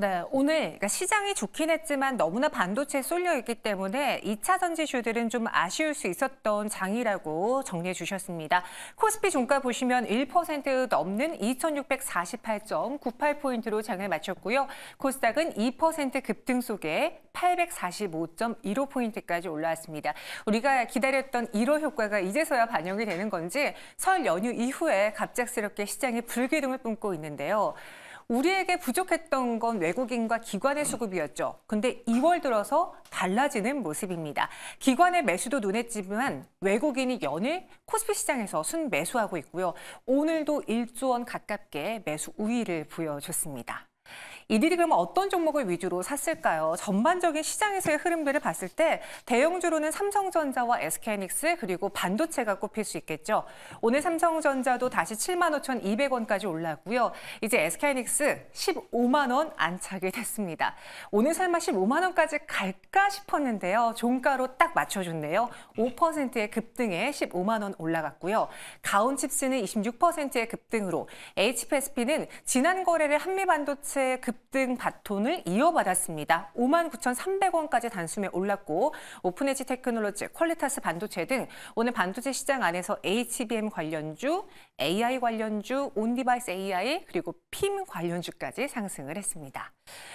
네, 오늘 그러니까 시장이 좋긴 했지만 너무나 반도체에 쏠려 있기 때문에 2차 전지주들은 좀 아쉬울 수 있었던 장이라고 정리해 주셨습니다. 코스피 종가 보시면 1% 넘는 2648.98포인트로 장을 마쳤고요. 코스닥은 2% 급등 속에 845.15포인트까지 올라왔습니다. 우리가 기다렸던 1호 효과가 이제서야 반영이 되는 건지 설 연휴 이후에 갑작스럽게 시장이 불기둥을 뿜고 있는데요. 우리에게 부족했던 건 외국인과 기관의 수급이었죠. 근데 2월 들어서 달라지는 모습입니다. 기관의 매수도 눈에 띄지만 외국인이 연일 코스피 시장에서 순매수하고 있고요. 오늘도 1조 원 가깝게 매수 우위를 보여줬습니다. 이들이 그러면 어떤 종목을 위주로 샀을까요? 전반적인 시장에서의 흐름들을 봤을 때 대형주로는 삼성전자와 SK닉스 그리고 반도체가 꼽힐 수 있겠죠. 오늘 삼성전자도 다시 7 5,200원까지 올랐고요. 이제 SK닉스 15만 원 안착이 됐습니다. 오늘 설마 15만 원까지 갈까 싶었는데요. 종가로 딱 맞춰줬네요. 5%의 급등에 15만 원 올라갔고요. 가온칩스는 26%의 급등으로 HPSP는 지난 거래를 한미반도체 급 급등 바톤을 이어받았습니다. 59,300원까지 단숨에 올랐고 오픈에지 테크놀로지, 퀄리타스 반도체 등 오늘 반도체 시장 안에서 HBM 관련주, AI 관련주, 온디바이스 AI 그리고 핌 관련주까지 상승을 했습니다.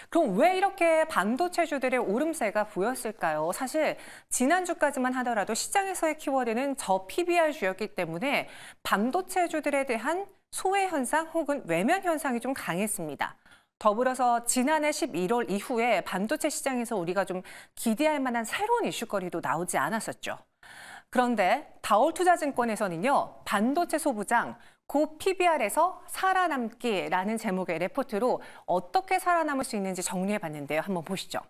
그럼 왜 이렇게 반도체주들의 오름세가 보였을까요? 사실 지난주까지만 하더라도 시장에서의 키워드는 저 PBR주였기 때문에 반도체주들에 대한 소외 현상 혹은 외면 현상이 좀 강했습니다. 더불어서 지난해 11월 이후에 반도체 시장에서 우리가 좀 기대할 만한 새로운 이슈거리도 나오지 않았었죠. 그런데 다올투자증권에서는요, 반도체 소부장 고 PBR에서 살아남기라는 제목의 레포트로 어떻게 살아남을 수 있는지 정리해봤는데요. 한번 보시죠.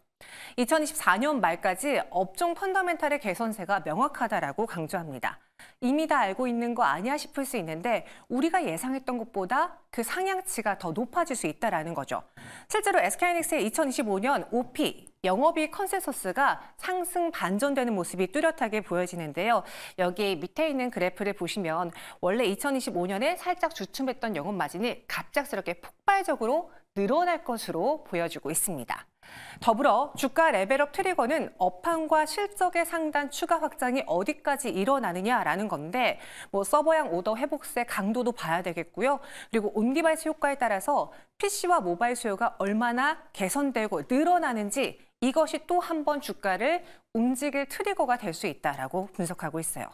2024년 말까지 업종 펀더멘탈의 개선세가 명확하다라고 강조합니다. 이미 다 알고 있는 거 아니야 싶을 수 있는데 우리가 예상했던 것보다 그 상향치가 더 높아질 수 있다라는 거죠. 실제로 s k 이닉스의 2025년 OP 영업이 컨센서스가 상승 반전되는 모습이 뚜렷하게 보여지는데요. 여기 밑에 있는 그래프를 보시면 원래 2025년에 살짝 주춤했던 영업 마진이 갑작스럽게 폭발적으로 늘어날 것으로 보여지고 있습니다. 더불어 주가 레벨업 트리거는 업황과 실적의 상단 추가 확장이 어디까지 일어나느냐라는 건데 뭐 서버향 오더 회복세 강도도 봐야 되겠고요. 그리고 온디바이스 효과에 따라서 PC와 모바일 수요가 얼마나 개선되고 늘어나는지 이것이 또 한 번 주가를 움직일 트리거가 될 수 있다라고 분석하고 있어요.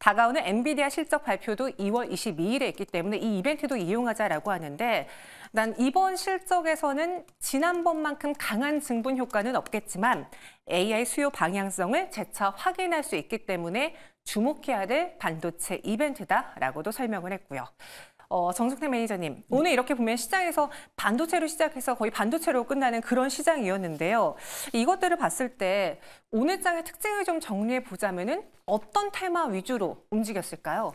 다가오는 엔비디아 실적 발표도 2월 22일에 있기 때문에 이 이벤트도 이용하자라고 하는데 난 이번 실적에서는 지난번만큼 강한 증분 효과는 없겠지만 AI 수요 방향성을 재차 확인할 수 있기 때문에 주목해야 될 반도체 이벤트다라고도 설명을 했고요. 어, 정숙택 매니저님, 오늘 이렇게 보면 시장에서 반도체로 시작해서 거의 반도체로 끝나는 그런 시장이었는데요. 이것들을 봤을 때 오늘 장의 특징을 좀 정리해 보자면은 어떤 테마 위주로 움직였을까요?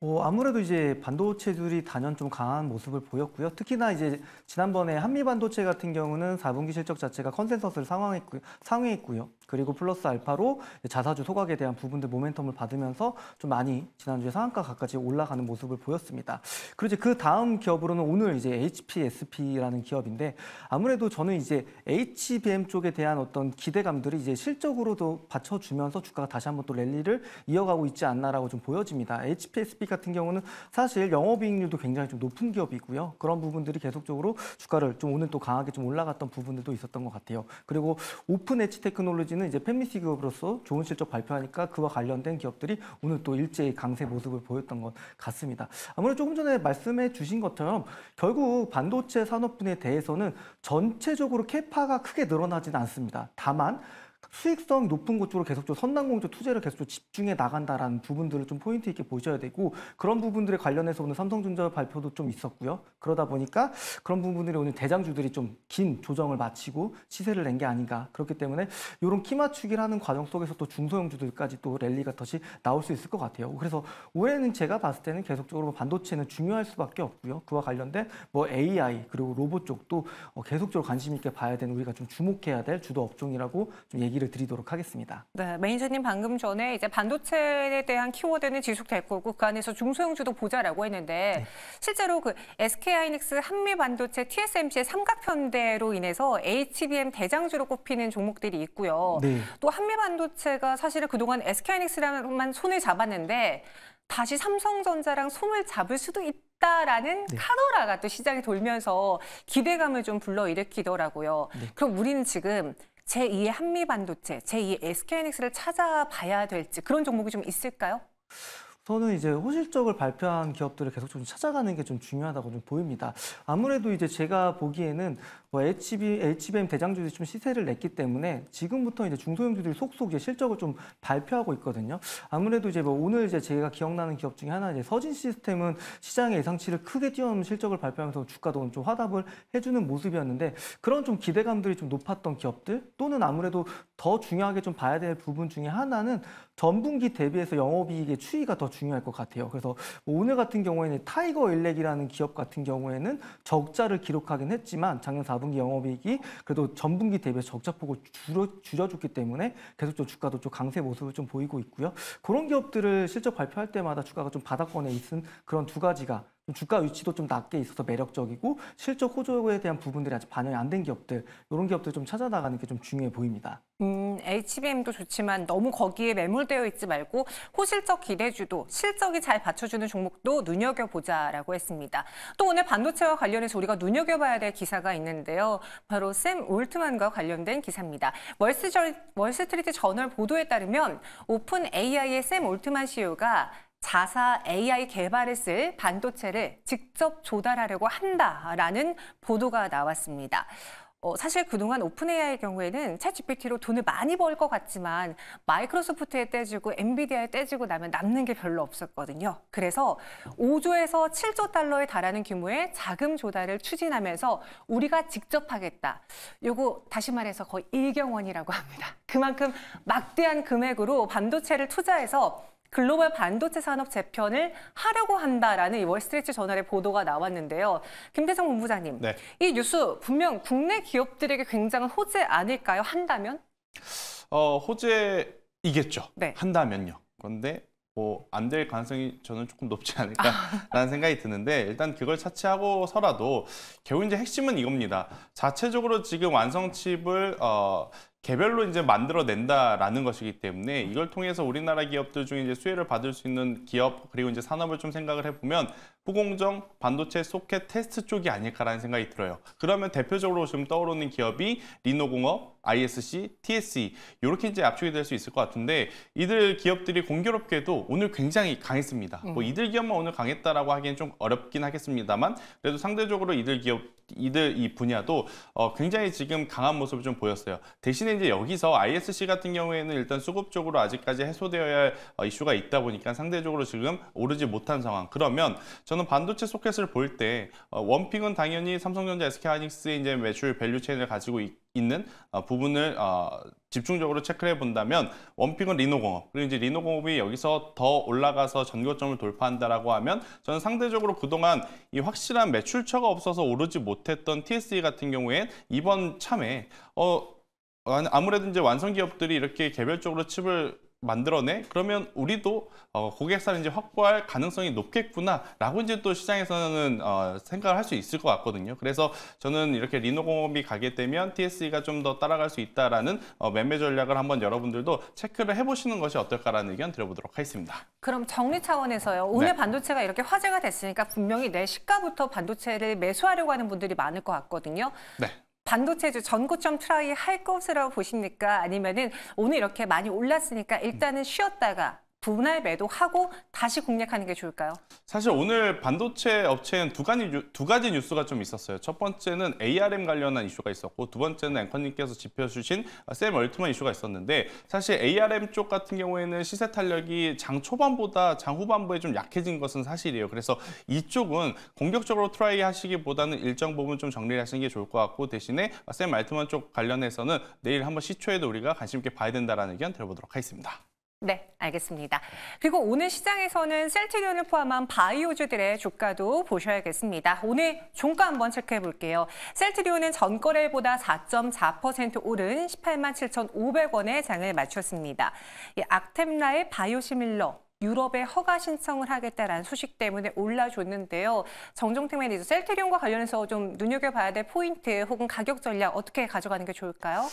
어, 아무래도 이제 반도체들이 단연 좀 강한 모습을 보였고요. 특히나 이제 지난번에 한미 반도체 같은 경우는 4분기 실적 자체가 컨센서스를 상황했고, 상회했고요. 그리고 플러스 알파로 자사주 소각에 대한 부분들 모멘텀을 받으면서 좀 많이 지난주에 상한가 가까이 올라가는 모습을 보였습니다. 그리고 그 다음 기업으로는 오늘 이제 HPSP라는 기업인데 아무래도 저는 이제 HBM 쪽에 대한 어떤 기대감들이 이제 실적으로도 받쳐주면서 주가가 다시 한번 또 랠리를 이어가고 있지 않나라고 좀 보여집니다. HPSP 같은 경우는 사실 영업이익률도 굉장히 좀 높은 기업이고요. 그런 부분들이 계속적으로 주가를 좀 오늘 또 강하게 좀 올라갔던 부분들도 있었던 것 같아요. 그리고 오픈 엣지 테크놀로지는 저희는 이제 팬미티 기업으로서 좋은 실적 발표하니까 그와 관련된 기업들이 오늘 또 일제히 강세 모습을 보였던 것 같습니다. 아무래도 조금 전에 말씀해 주신 것처럼 결국 반도체 산업분에 대해서는 전체적으로 캐파가 크게 늘어나지는 않습니다. 다만 수익성 높은 곳 쪽으로 계속 좀 선단공조 투자를 계속 좀 집중해 나간다라는 부분들을 좀 포인트 있게 보셔야 되고 그런 부분들에 관련해서 오늘 삼성전자 발표도 좀 있었고요. 그러다 보니까 그런 부분들이 오늘 대장주들이 좀 긴 조정을 마치고 시세를 낸 게 아닌가 그렇기 때문에 이런 키 맞추기를 하는 과정 속에서 또 중소형주들까지 또 랠리가 다시 나올 수 있을 것 같아요. 그래서 올해는 제가 봤을 때는 계속적으로 반도체는 중요할 수밖에 없고요. 그와 관련된 뭐 AI 그리고 로봇 쪽도 어, 계속적으로 관심 있게 봐야 되는 우리가 좀 주목해야 될 주도 업종이라고 좀 얘기를 이기를 드리도록 하겠습니다. 네, 매니저님 방금 전에 이제 반도체에 대한 키워드는 지속될 거고 그 안에서 중소형주도 보자라고 했는데 네. 실제로 그 SK 하이닉스 한미 반도체 TSMC의 삼각편대로 인해서 HBM 대장주로 꼽히는 종목들이 있고요. 네. 또 한미 반도체가 사실은 그동안 SK 하이닉스랑만 손을 잡았는데 다시 삼성전자랑 손을 잡을 수도 있다. 라는 네. 카더라가 또 시장에 돌면서 기대감을 좀 불러일으키더라고요. 네. 그럼 우리는 지금 제2의 한미 반도체, 제2의 s k 닉스를 찾아봐야 될지 그런 종목이 좀 있을까요? 저는 이제 호실적을 발표한 기업들을 계속 좀 찾아가는 게 좀 중요하다고 좀 보입니다. 아무래도 이제 제가 보기에는 뭐 HB, HBM 대장주들이 좀 시세를 냈기 때문에 지금부터 이제 중소형주들이 속속 이제 실적을 좀 발표하고 있거든요. 아무래도 이제 뭐 오늘 이제 제가 기억나는 기업 중에 하나 이제 서진 시스템은 시장의 예상치를 크게 뛰어넘는 실적을 발표하면서 주가도 좀 화답을 해주는 모습이었는데 그런 좀 기대감들이 좀 높았던 기업들 또는 아무래도 더 중요하게 좀 봐야 될 부분 중에 하나는 전분기 대비해서 영업이익의 추이가 더 중요할 것 같아요. 그래서 뭐 오늘 같은 경우에는 타이거 일렉이라는 기업 같은 경우에는 적자를 기록하긴 했지만 작년 4분기 영업이익이 그래도 전분기 대비해서 적자폭을 줄여, 줄여줬기 때문에 계속 좀 주가도 좀 강세 모습을 좀 보이고 있고요. 그런 기업들을 실적 발표할 때마다 주가가 좀 바닥권에 있은 그런 두 가지가 주가 위치도 좀 낮게 있어서 매력적이고 실적 호조에 대한 부분들이 아직 반영이 안 된 기업들 이런 기업들 좀 찾아나가는 게 좀 중요해 보입니다. 음, HBM도 좋지만 너무 거기에 매몰되어 있지 말고 호실적 기대주도 실적이 잘 받쳐주는 종목도 눈여겨보자라고 했습니다. 또 오늘 반도체와 관련해서 우리가 눈여겨봐야 될 기사가 있는데요. 바로 샘 올트만과 관련된 기사입니다. 월스저, 월스트리트 저널 보도에 따르면 오픈 AI의 샘 올트만 CEO가 자사 AI 개발했을 반도체를 직접 조달하려고 한다라는 보도가 나왔습니다. 어, 사실 그동안 오픈AI의 경우에는 채 g p t 로 돈을 많이 벌 것 같지만 마이크로소프트에 떼지고 엔비디아에 떼지고 나면 남는 게 별로 없었거든요. 그래서 5조에서 7조 달러에 달하는 규모의 자금 조달을 추진하면서 우리가 직접 하겠다. 요거 다시 말해서 거의 일경원이라고 합니다. 그만큼 막대한 금액으로 반도체를 투자해서 글로벌 반도체 산업 재편을 하려고 한다라는 이 월스트리트 저널의 보도가 나왔는데요. 김대성 본부장님, 네. 이 뉴스 분명 국내 기업들에게 굉장한 호재 아닐까요? 한다면? 어, 호재이겠죠. 네. 한다면요. 그런데 뭐 안 될 가능성이 저는 조금 높지 않을까라는 생각이 드는데 일단 그걸 차치하고서라도 결국 이제 핵심은 이겁니다. 자체적으로 지금 완성 칩을 어, 개별로 이제 만들어낸다라는 것이기 때문에 이걸 통해서 우리나라 기업들 중에 이제 수혜를 받을 수 있는 기업 그리고 이제 산업을 좀 생각을 해보면 후공정, 반도체, 소켓, 테스트 쪽이 아닐까라는 생각이 들어요. 그러면 대표적으로 지금 떠오르는 기업이 리노공업, ISC, TSE 이렇게 이제 압축이 될 수 있을 것 같은데 이들 기업들이 공교롭게도 오늘 굉장히 강했습니다. 뭐 음. 뭐 이들 기업만 오늘 강했다라고 하기엔 좀 어렵긴 하겠습니다만 그래도 상대적으로 이들 기업 이들 이 분야도 어, 굉장히 지금 강한 모습을 좀 보였어요. 대신 대신 이제 여기서 ISC 같은 경우에는 일단 수급적으로 아직까지 해소되어야 할 어, 이슈가 있다 보니까 상대적으로 지금 오르지 못한 상황. 그러면 저는 반도체 소켓을 볼때 어, 원픽은 당연히 삼성전자, SK하이닉스의 이제 매출 밸류 체인을 가지고 있, 있는 어, 부분을 집중적으로 체크해 본다면 원픽은 리노공업 그리고 이제 리노공업이 여기서 더 올라가서 전교점을 돌파한다라고 하면 저는 상대적으로 그동안 이 확실한 매출처가 없어서 오르지 못했던 TSE 같은 경우엔 이번 참에 어 아무래도 이제 완성 기업들이 이렇게 개별적으로 칩을 만들어내 그러면 우리도 어, 고객사를 이제 확보할 가능성이 높겠구나라고 이제 또 시장에서는 어, 생각을 할 수 있을 것 같거든요. 그래서 저는 이렇게 리노공업이 가게 되면 TSE가 좀 더 따라갈 수 있다라는 어, 매매 전략을 한번 여러분들도 체크를 해보시는 것이 어떨까라는 의견 드려보도록 하겠습니다. 그럼 정리 차원에서요. 오늘 네. 반도체가 이렇게 화제가 됐으니까 분명히 내 시가부터 반도체를 매수하려고 하는 분들이 많을 것 같거든요. 네. 반도체주 전고점 트라이 할것으로 보십니까? 아니면은 오늘 이렇게 많이 올랐으니까 일단은 쉬었다가 분할 매도하고 다시 공략하는 게 좋을까요? 사실 오늘 반도체 업체는 두 가지, 두 가지 뉴스가 좀 있었어요. 첫 번째는 ARM 관련한 이슈가 있었고 두 번째는 앵커님께서 지어주신샘얼트만 아, 이슈가 있었는데 사실 ARM 쪽 같은 경우에는 시세 탄력이 장 초반보다 장 후반부에 좀 약해진 것은 사실이에요. 그래서 이쪽은 공격적으로 트라이 하시기보다는 일정 부분 좀 정리를 하시는 게 좋을 것 같고 대신에 아, 샘알트만쪽 관련해서는 내일 한번 시초에도 우리가 관심 있게 봐야 된다라는 의견 들어보도록 하겠습니다. 네, 알겠습니다. 그리고 오늘 시장에서는 셀트리온을 포함한 바이오주들의 주가도 보셔야겠습니다. 오늘 종가 한번 체크해 볼게요. 셀트리온은 전거래보다 4.4% 오른 18만 7,500원에 장을 마쳤습니다. 이 악템라의 바이오시밀러 유럽에 허가 신청을 하겠다라는 소식 때문에 올라줬는데요. 정종택 매니저 셀트리온과 관련해서 좀 눈여겨봐야 될 포인트 혹은 가격 전략 어떻게 가져가는 게 좋을까요?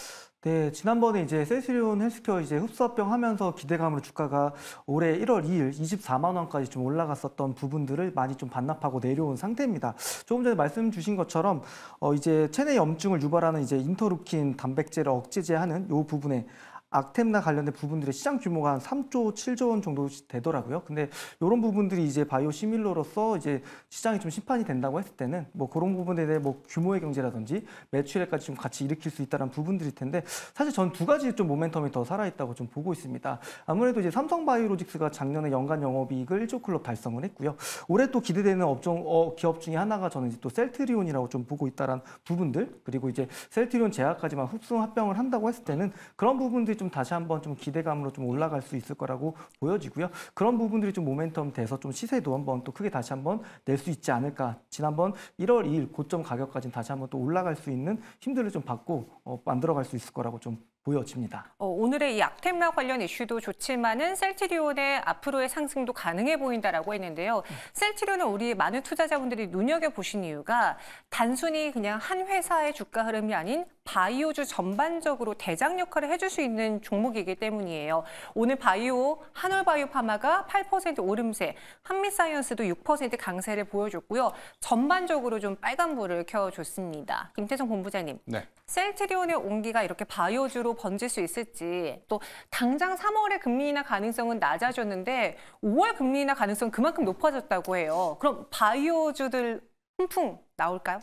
네, 지난번에 이제 세시리온 헬스케어 이제 흡수합병 하면서 기대감으로 주가가 올해 1월 2일 24만 원까지 좀 올라갔었던 부분들을 많이 좀 반납하고 내려온 상태입니다. 조금 전에 말씀 주신 것처럼 어 이제 체내 염증을 유발하는 이제 인터루킨 단백질을 억제제하는 요 부분에 악템나 관련된 부분들의 시장 규모가 한 3조 7조 원 정도 되더라고요. 근데 이런 부분들이 이제 바이오 시밀러로서 이제 시장이 좀 심판이 된다고 했을 때는 뭐 그런 부분에 대해 뭐 규모의 경제라든지 매출액까지 좀 같이 일으킬 수 있다는 부분들일 텐데 사실 전 두 가지 좀 모멘텀이 더 살아있다고 좀 보고 있습니다. 아무래도 이제 삼성바이오로직스가 작년에 연간 영업이익을 1조 클럽 달성을 했고요. 올해 또 기대되는 업종 어, 기업 중에 하나가 저는 이제 또 셀트리온이라고 좀 보고 있다는 부분들 그리고 이제 셀트리온 제약까지만 흡수 합병을 한다고 했을 때는 그런 부분들이 좀 다시 한번 좀 기대감으로 좀 올라갈 수 있을 거라고 보여지고요. 그런 부분들이 좀 모멘텀 돼서 좀 시세도 한번 또 크게 다시 한번 낼 수 있지 않을까. 지난번 1월 2일 고점 가격까지 다시 한번 또 올라갈 수 있는 힘들을 좀 받고 어, 만들어갈 수 있을 거라고 좀 보여집니다. 어, 오늘의 이 악템마 관련 이슈도 좋지만은 셀트리온의 앞으로의 상승도 가능해 보인다라고 했는데요. 셀트리온은 우리 많은 투자자분들이 눈여겨 보신 이유가 단순히 그냥 한 회사의 주가 흐름이 아닌 바이오주 전반적으로 대장 역할을 해줄 수 있는 종목이기 때문이에요. 오늘 바이오, 한올바이오파마가 8% 오름세, 한미사이언스도 6% 강세를 보여줬고요. 전반적으로 좀 빨간불을 켜줬습니다. 김태성 본부장님, 네. 셀트리온의 온기가 이렇게 바이오주로 번질 수 있을지 또 당장 3월에 금리 인하 가능성은 낮아졌는데 5월 금리 인하 가능성은 그만큼 높아졌다고 해요. 그럼 바이오주들 훈풍 나올까요?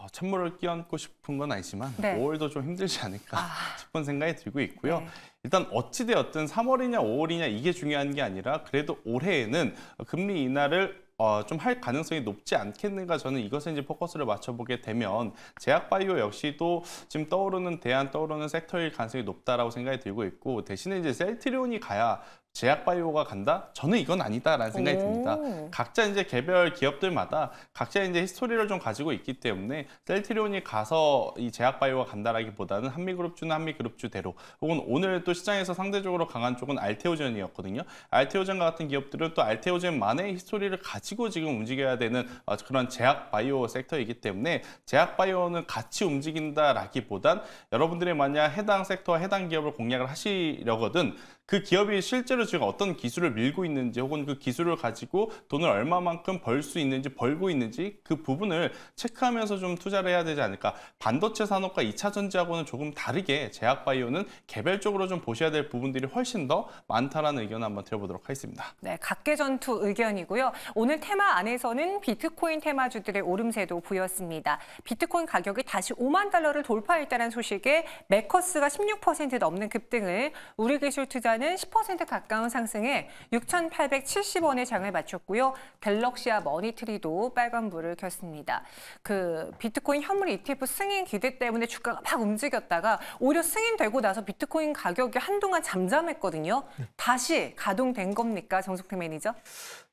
어, 찬물을 끼얹고 싶은 건 아니지만 네. 5월도 좀 힘들지 않을까 아. 싶은 생각이 들고 있고요. 네. 일단 어찌되었든 3월이냐 5월이냐 이게 중요한 게 아니라 그래도 올해에는 금리 인하를 어, 좀 할 가능성이 높지 않겠는가 저는 이것에 이제 포커스를 맞춰보게 되면 제약바이오 역시도 지금 떠오르는 대안 떠오르는 섹터일 가능성이 높다라고 생각이 들고 있고 대신에 이제 셀트리온이 가야 제약바이오가 간다? 저는 이건 아니다라는 생각이 오. 듭니다. 각자 이제 개별 기업들마다 각자 이제 히스토리를 좀 가지고 있기 때문에 셀트리온이 가서 이 제약바이오가 간다라기보다는 한미그룹주는 한미그룹주대로 혹은 오늘 또 시장에서 상대적으로 강한 쪽은 알테오젠이었거든요. 알테오젠과 같은 기업들은 또 알테오젠만의 히스토리를 가지고 지금 움직여야 되는 어, 그런 제약바이오 섹터이기 때문에 제약바이오는 같이 움직인다라기보단 여러분들이 만약 해당 섹터와 해당 기업을 공략을 하시려거든 그 기업이 실제로 지금 어떤 기술을 밀고 있는지 혹은 그 기술을 가지고 돈을 얼마만큼 벌 수 있는지 벌고 있는지 그 부분을 체크하면서 좀 투자를 해야 되지 않을까 반도체 산업과 2차 전지하고는 조금 다르게 제약바이오는 개별적으로 좀 보셔야 될 부분들이 훨씬 더 많다라는 의견을 한번 드려보도록 하겠습니다. 네, 각계 전투 의견이고요. 오늘 테마 안에서는 비트코인 테마주들의 오름세도 보였습니다. 비트코인 가격이 다시 5만 달러를 돌파했다는 소식에 메커스가 16% 넘는 급등을 우리기술 투자 주가는 10% 가까운 상승에 6 8 7 0원의 장을 마쳤고요. 갤럭시아 머니트리도 빨간불을 켰습니다. 그 비트코인 현물 ETF 승인 기대 때문에 주가가 막 움직였다가 오히려 승인되고 나서 비트코인 가격이 한동안 잠잠했거든요. 네. 다시 가동된 겁니까, 정숙태 매니저?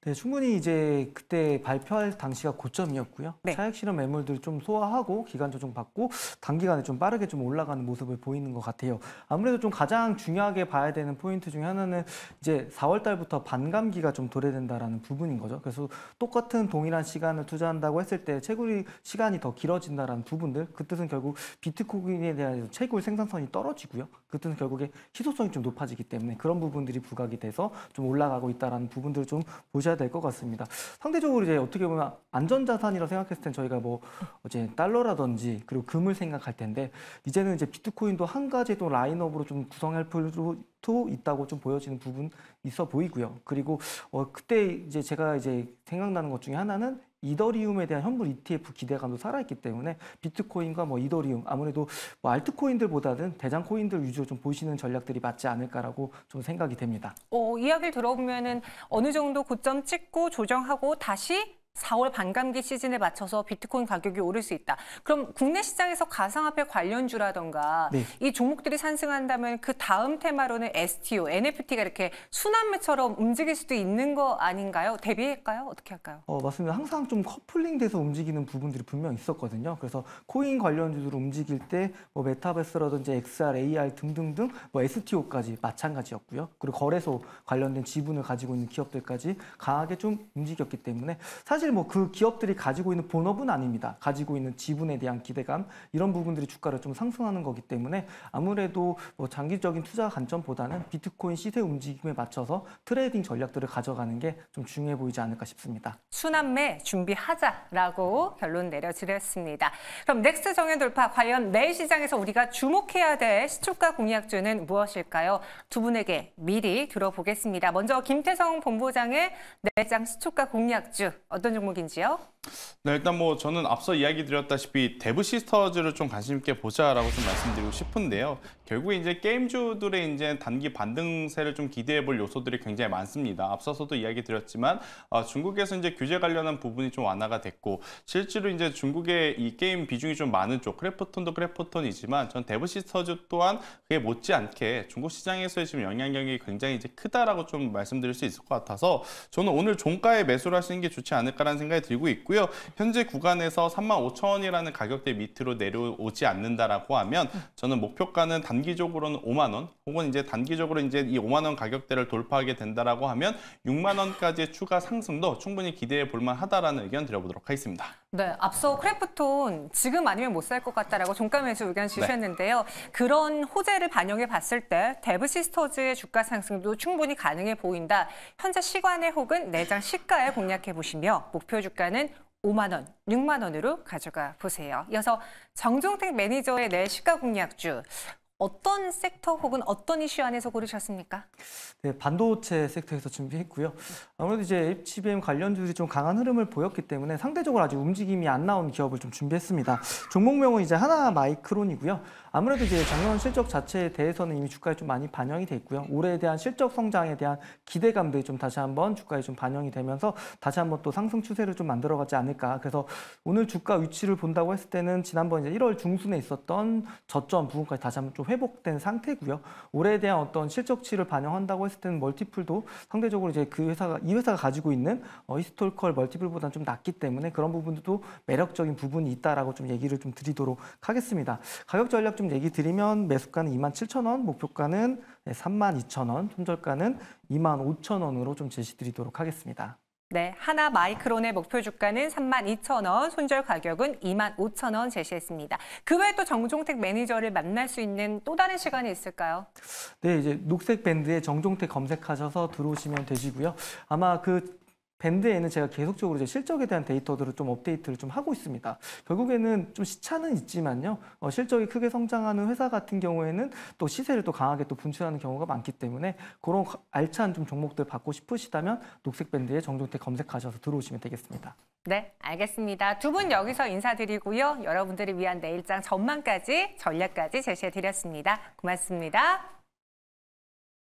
네, 충분히 이제 그때 발표할 당시가 고점이었고요. 네. 차익 실험 매물들 좀 소화하고 기간 조정 받고 단기간에 좀 빠르게 좀 올라가는 모습을 보이는 것 같아요. 아무래도 좀 가장 중요하게 봐야 되는 포인트 중에 하나는 이제 4월 달부터 반감기가 좀 도래된다라는 부분인 거죠. 그래서 똑같은 동일한 시간을 투자한다고 했을 때 채굴 시간이 더 길어진다라는 부분들 그 뜻은 결국 비트코인에 대한 채굴 생산성이 떨어지고요. 그때는 결국에 희소성이 좀 높아지기 때문에 그런 부분들이 부각이 돼서 좀 올라가고 있다라는 부분들을 좀 보셔야 될 것 같습니다. 상대적으로 이제 어떻게 보면 안전자산이라고 생각했을 땐 저희가 뭐 어제 달러라든지 그리고 금을 생각할 텐데 이제는 이제 비트코인도 한 가지 또 라인업으로 좀 구성할 필요 수 있다고 좀 보여지는 부분 있어 보이고요. 그리고 어, 그때 이제 제가 이제 생각나는 것 중에 하나는 이더리움에 대한 현물 ETF 기대감도 살아있기 때문에 비트코인과 뭐 이더리움 아무래도 뭐 알트코인들보다는 대장 코인들 위주로 좀 보시는 전략들이 맞지 않을까라고 좀 생각이 됩니다. 어, 이야기를 들어보면 어느 정도 고점 찍고 조정하고 다시 4월 반감기 시즌에 맞춰서 비트코인 가격이 오를 수 있다. 그럼 국내 시장에서 가상화폐 관련주라던가 네. 이 종목들이 상승한다면 그 다음 테마로는 STO, NFT가 이렇게 순환매처럼 움직일 수도 있는 거 아닌가요? 대비할까요? 어떻게 할까요? 어, 맞습니다. 항상 좀 커플링돼서 움직이는 부분들이 분명 있었거든요. 그래서 코인 관련주들 움직일 때뭐 메타버스라든지 XR, AR 등등등 뭐 STO까지 마찬가지였고요. 그리고 거래소 관련된 지분을 가지고 있는 기업들까지 강하게 좀 움직였기 때문에 사실 사실 뭐그 기업들이 가지고 있는 본업은 아닙니다. 가지고 있는 지분에 대한 기대감 이런 부분들이 주가를 좀 상승하는 거기 때문에 아무래도 뭐 장기적인 투자 관점보다는 비트코인 시세 움직임에 맞춰서 트레이딩 전략들을 가져가는 게 좀 중요해 보이지 않을까 싶습니다. 순남매 준비하자라고 결론 내려드렸습니다. 그럼 넥스트 정현 돌파 과연 내일 시장에서 우리가 주목해야 될 시초가 공약주는 무엇일까요? 두 분에게 미리 들어보겠습니다. 먼저 김태성 본부장의 내장 시초가 공약주 어떤 종목인지요? 네, 일단 뭐 저는 앞서 이야기 드렸다시피 데브 시스터즈를 좀 관심 있게 보자라고 좀 말씀드리고 싶은데요. 결국에 이제 게임주들의 이제 단기 반등세를 좀 기대해 볼 요소들이 굉장히 많습니다. 앞서서도 이야기 드렸지만 어, 중국에서 이제 규제 관련한 부분이 좀 완화가 됐고 실제로 이제 중국의 이 게임 비중이 좀 많은 쪽 크래프톤도 크래프톤이지만 전 데브 시스터즈 또한 그게 못지않게 중국 시장에서의 지금 영향력이 굉장히 이제 크다라고 좀 말씀드릴 수 있을 것 같아서 저는 오늘 종가에 매수를 하시는 게 좋지 않을까라는 생각이 들고 있고요. 있고요. 현재 구간에서 3만 5천 원이라는 가격대 밑으로 내려오지 않는다라고 하면 저는 목표가는 단기적으로는 5만 원 혹은 이제 단기적으로 이제 이 5만 원 가격대를 돌파하게 된다라고 하면 6만 원까지의 추가 상승도 충분히 기대해 볼 만하다라는 의견 드려보도록 하겠습니다. 네, 앞서 크래프톤 지금 아니면 못 살 것 같다라고 종가 매수 의견 주셨는데요. 네. 그런 호재를 반영해 봤을 때 데브 시스터즈의 주가 상승도 충분히 가능해 보인다. 현재 시간에 혹은 내장 시가에 공략해 보시며 목표 주가는 5만 원, 6만 원으로 가져가 보세요. 이어서 정종택 매니저의 내 시가 공략주 어떤 섹터 혹은 어떤 이슈 안에서 고르셨습니까? 네, 반도체 섹터에서 준비했고요. 아무래도 이제 HBM 관련주들이 좀 강한 흐름을 보였기 때문에 상대적으로 아직 움직임이 안 나온 기업을 좀 준비했습니다. 종목명은 이제 하나 마이크론이고요. 아무래도 이제 작년 실적 자체에 대해서는 이미 주가에 좀 많이 반영이 돼 있고요. 올해에 대한 실적 성장에 대한 기대감들이 좀 다시 한번 주가에 좀 반영이 되면서 다시 한번 또 상승 추세를 좀 만들어가지 않을까. 그래서 오늘 주가 위치를 본다고 했을 때는 지난번 이제 1월 중순에 있었던 저점 부분까지 다시 한번 좀 회복된 상태고요. 올해에 대한 어떤 실적치를 반영한다고 했을 때는 멀티플도 상대적으로 이제 그 회사가 이 회사가 가지고 있는 어, 히스톨컬 멀티플보다는 좀 낮기 때문에 그런 부분도 매력적인 부분이 있다라고 좀 얘기를 좀 드리도록 하겠습니다. 가격 전략 좀 얘기 드리면 매수가는 27,000원, 목표가는 32,000원, 손절가는 25,000원으로 좀 제시드리도록 하겠습니다. 네, 하나 마이크론의 목표 주가는 3 2 0원 손절 가격은 2 5 0원 제시했습니다. 그 외에 또 정종택 매니저를 만날 수 있는 또 다른 시간이 있을까요? 네, 이제 녹색 밴드에 정종택 검색하셔서 들어오시면 되시고요. 아마 그 밴드에는 제가 계속적으로 제 실적에 대한 데이터들을 좀 업데이트를 좀 하고 있습니다. 결국에는 좀 시차는 있지만요. 어, 실적이 크게 성장하는 회사 같은 경우에는 또 시세를 또 강하게 또 분출하는 경우가 많기 때문에 그런 알찬 좀 종목들 받고 싶으시다면 녹색 밴드에 정종태 검색하셔서 들어오시면 되겠습니다. 네, 알겠습니다. 두 분 여기서 인사드리고요. 여러분들을 위한 내일장 전망까지 전략까지 제시해 드렸습니다. 고맙습니다.